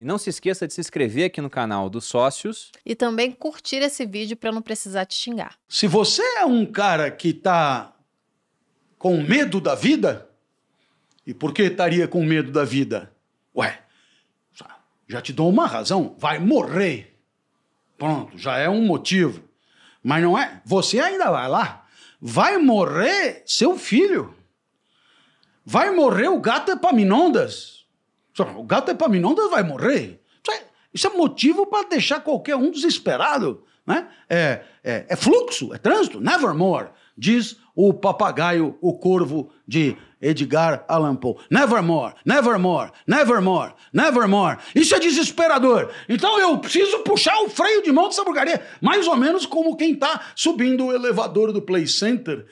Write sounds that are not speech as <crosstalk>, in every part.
E não se esqueça de se inscrever aqui no canal dos sócios. E também curtir esse vídeo para não precisar te xingar. Se você é um cara que está com medo da vida, e por que estaria com medo da vida? Ué, já te dou uma razão, vai morrer. Pronto, já é um motivo. Mas não é, você ainda vai lá, vai morrer seu filho. Vai morrer o gato Epaminondas. O gato é Epaminondas vai morrer. Isso é, isso é motivo para deixar qualquer um desesperado. Né? É, é, é, fluxo, é trânsito, nevermore, diz o papagaio, o corvo de Edgar Allan Poe. Nevermore, nevermore, nevermore, nevermore. Isso é desesperador. Então eu preciso puxar o freio de mão dessa porcaria. Mais ou menos como quem tá subindo o elevador do Play Center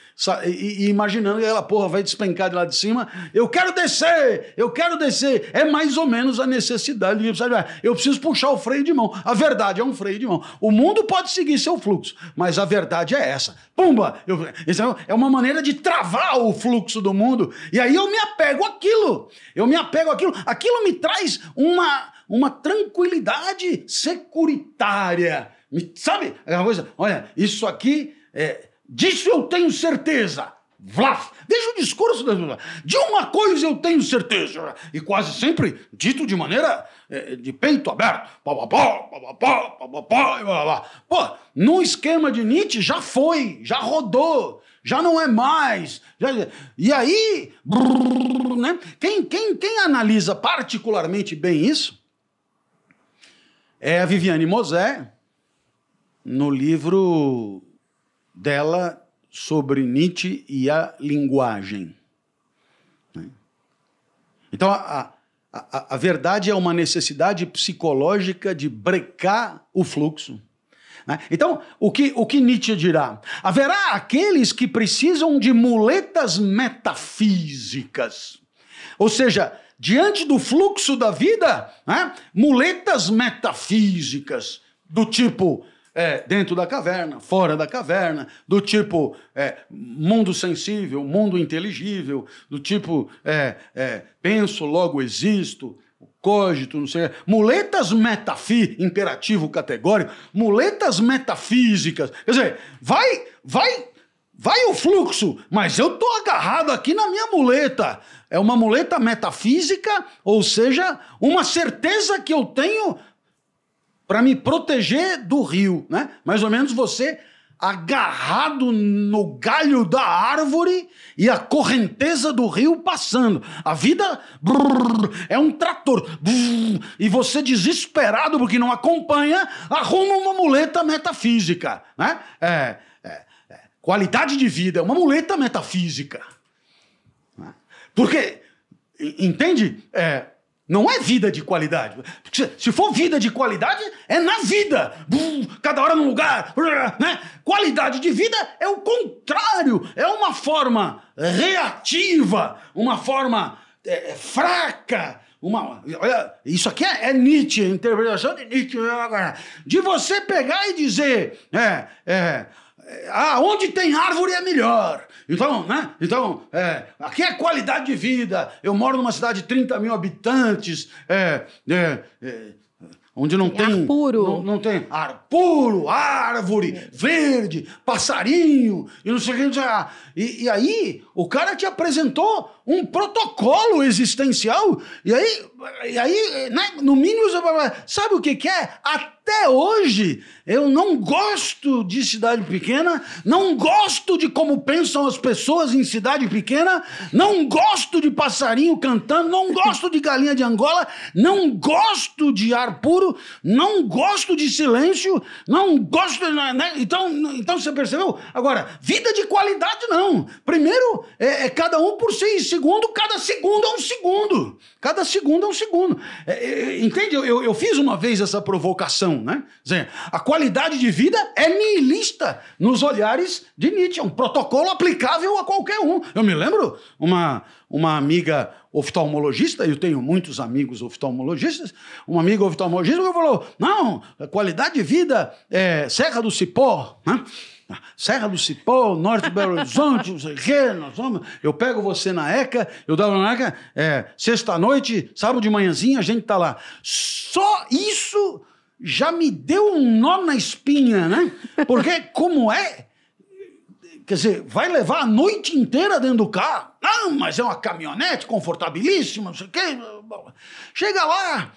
e, e imaginando que ela porra vai despencar de lá de cima. Eu quero descer, eu quero descer. É mais ou menos a necessidade. De... Eu preciso puxar o freio de mão. A verdade é um freio de mão. O mundo pode seguir seu fluxo, mas a verdade é essa. Pumba! Eu... É, é uma maneira de travar o fluxo do mundo. E aí eu me apego àquilo. Eu me apego àquilo. Aquilo me traz uma, uma tranquilidade securitária. Sabe? Aquela coisa, olha, isso aqui, é, disso eu tenho certeza. Vlaf. Veja o discurso das pessoas. De uma coisa eu tenho certeza, e quase sempre dito de maneira é, de peito aberto. Pá, pá, pá, Pô, no esquema de Nietzsche já foi, já rodou, já não é mais. Já, e aí, brrr, né? quem, quem, quem analisa particularmente bem isso é a Viviane Mosé, no livro dela sobre Nietzsche e a linguagem. Né? Então, a, a, a verdade é uma necessidade psicológica de brecar o fluxo. Né? Então, o que, o que Nietzsche dirá? Haverá aqueles que precisam de muletas metafísicas. Ou seja, diante do fluxo da vida, né? muletas metafísicas, do tipo é, dentro da caverna, fora da caverna, do tipo é, mundo sensível, mundo inteligível, do tipo é, é penso, logo existo, cogito, não sei. Muletas metafi, imperativo categórico, muletas metafísicas. Quer dizer, vai, vai, vai o fluxo, mas eu tô agarrado aqui na minha muleta. É uma muleta metafísica, ou seja, uma certeza que eu tenho para me proteger do rio, né? Mais ou menos você agarrado no galho da árvore e a correnteza do rio passando. A vida brrr, é um trator. Brrr, e você, desesperado porque não acompanha, arruma uma muleta metafísica. Né? É, é, é. Qualidade de vida é uma muleta metafísica. Né? Porque, entende? É, não é vida de qualidade. Se for vida de qualidade, é na vida. Cada hora num lugar. Né? Qualidade de vida é o contrário. É uma forma reativa, uma forma é, é fraca. Uma, olha, isso aqui é, é Nietzsche, interpretação de Nietzsche. Né, de você pegar e dizer. É, é, é, Aonde ah, onde tem árvore é melhor. Então, né? Então, é, aqui é qualidade de vida. Eu moro numa cidade de 30 mil habitantes, é, é, é, onde não tem. tem puro. Não, não, tem ar puro, árvore, é. verde, passarinho, e não sei o que. E, e aí, o cara te apresentou um protocolo existencial, e aí, e aí né? no mínimo, sabe o que, que é? Até até hoje eu não gosto de cidade pequena, não gosto de como pensam as pessoas em cidade pequena, não gosto de passarinho cantando, não gosto de galinha de Angola, não gosto de ar puro, não gosto de silêncio, não gosto. Né? né? Então, então você percebeu? Agora, vida de qualidade não. Primeiro, é, é cada um por si, e segundo, cada segundo é um segundo. Cada segundo é um segundo. É, é, entende? Eu, eu, eu fiz uma vez essa provocação não, né? Dizer, a qualidade de vida é nihilista nos olhares de Nietzsche, é um protocolo aplicável a qualquer um. Eu me lembro uma, uma amiga oftalmologista, eu tenho muitos amigos oftalmologistas, uma amiga oftalmologista falou: não, a qualidade de vida é Serra do Cipó, né? Serra do Cipó, Norte de Belo Horizonte, não sei o quê, nós vamos. Eu pego você na ECA, eu dava na ECA, é, sexta-noite, sábado de manhãzinha, a gente tá lá. Só isso já me deu um nó na espinha, né? Porque <laughs> como é? Quer dizer, vai levar a noite inteira dentro do carro. Não, mas é uma caminhonete confortabilíssima, não sei o quê. Chega lá,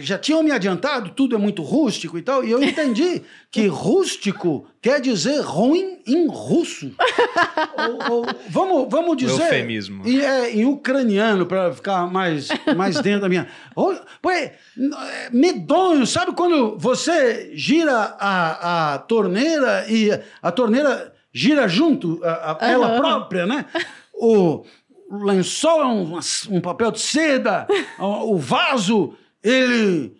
já tinham me adiantado, tudo é muito rústico e tal, e eu entendi que rústico quer dizer ruim em russo vamos, vamos dizer. O eufemismo. E, é, em ucraniano, para ficar mais, mais dentro da minha. Ou, é, medonho, sabe quando você gira a, a torneira e a torneira gira junto, a, a, ela própria, né? O lençol é um, um papel de seda, o vaso, ele.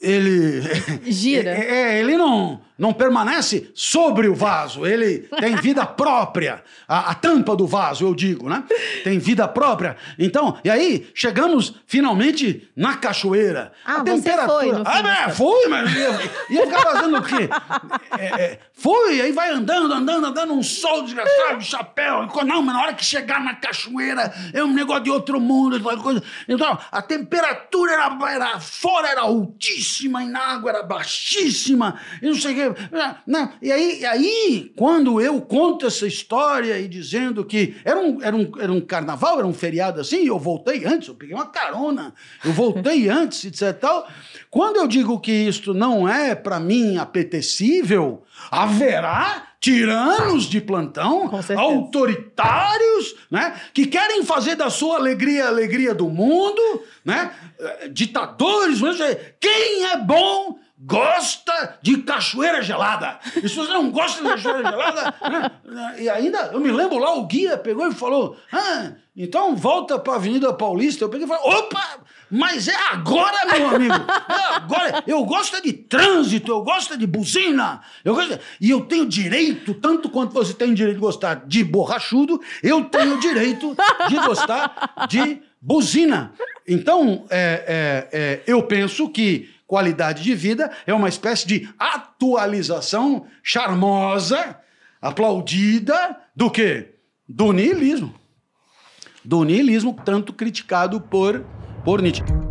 Ele. Gira. <laughs> É, é, ele não não permanece sobre o vaso, ele tem vida própria. A, a, tampa do vaso, eu digo, né? Tem vida própria. Então, e aí, chegamos finalmente na cachoeira. Ah, a temperatura. Você foi, ah, mas fui, mas ia, ia ficar fazendo o quê? É, é, fui, aí vai andando, andando, andando, um sol desgraçado, chapéu. Não, mas na hora que chegar na cachoeira, é um negócio de outro mundo, coisa. Então, a temperatura era, era fora, era altíssima, e na água era baixíssima, e não sei o quê. Ah, não. E aí, aí, quando eu conto essa história e dizendo que era um, era, um, era um carnaval, era um feriado assim, eu voltei antes, eu peguei uma carona, eu voltei <laughs> antes, etc. Tal. Quando eu digo que isto não é, para mim, apetecível, haverá tiranos de plantão, autoritários, né, que querem fazer da sua alegria a alegria do mundo, né, eh, ditadores, quem é bom gosta de cachoeira gelada. E se você não gosta de cachoeira gelada, <laughs> né, né? e ainda, eu me lembro lá, o guia pegou e falou: ah, então volta para a Avenida Paulista. Eu peguei e falei: opa, mas é agora, meu amigo. É agora. Eu gosto de trânsito, eu gosto de buzina. Eu gosto... E eu tenho direito, tanto quanto você tem direito de gostar de borrachudo, eu tenho direito de gostar de buzina. Então, é, é, é eu penso que qualidade de vida, é uma espécie de atualização charmosa, aplaudida do quê? Do niilismo. Do niilismo tanto criticado por, por Nietzsche.